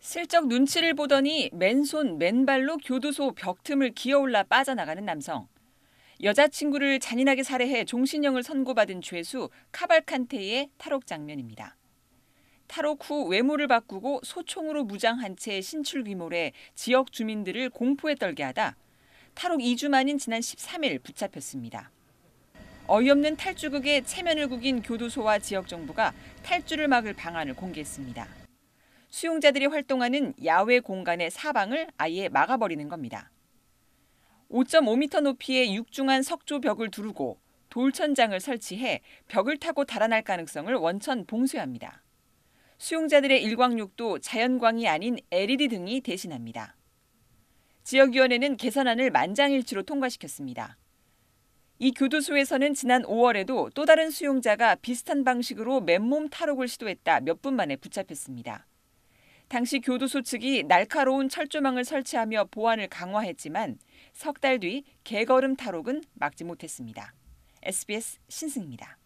슬쩍 눈치를 보더니 맨손 맨발로 교도소 벽틈을 기어올라 빠져나가는 남성. 여자친구를 잔인하게 살해해 종신형을 선고받은 죄수 카발칸테의 탈옥 장면입니다. 탈옥 후 외모를 바꾸고 소총으로 무장한 채 신출귀몰해 지역 주민들을 공포에 떨게 하다 탈옥 2주 만인 지난 13일 붙잡혔습니다. 어이없는 탈주극에 체면을 구긴 교도소와 지역 정부가 탈주를 막을 방안을 공개했습니다. 수용자들이 활동하는 야외 공간의 사방을 아예 막아버리는 겁니다. 5.5m 높이의 육중한 석조 벽을 두르고 돌천장을 설치해 벽을 타고 달아날 가능성을 원천 봉쇄합니다. 수용자들의 일광욕도 자연광이 아닌 LED 등이 대신합니다. 지역위원회는 개선안을 만장일치로 통과시켰습니다. 이 교도소에서는 지난 5월에도 또 다른 수용자가 비슷한 방식으로 맨몸 탈옥을 시도했다 몇 분 만에 붙잡혔습니다. 당시 교도소 측이 날카로운 철조망을 설치하며 보안을 강화했지만 석 달 뒤 개걸음 탈옥은 막지 못했습니다. SBS 신승입니다.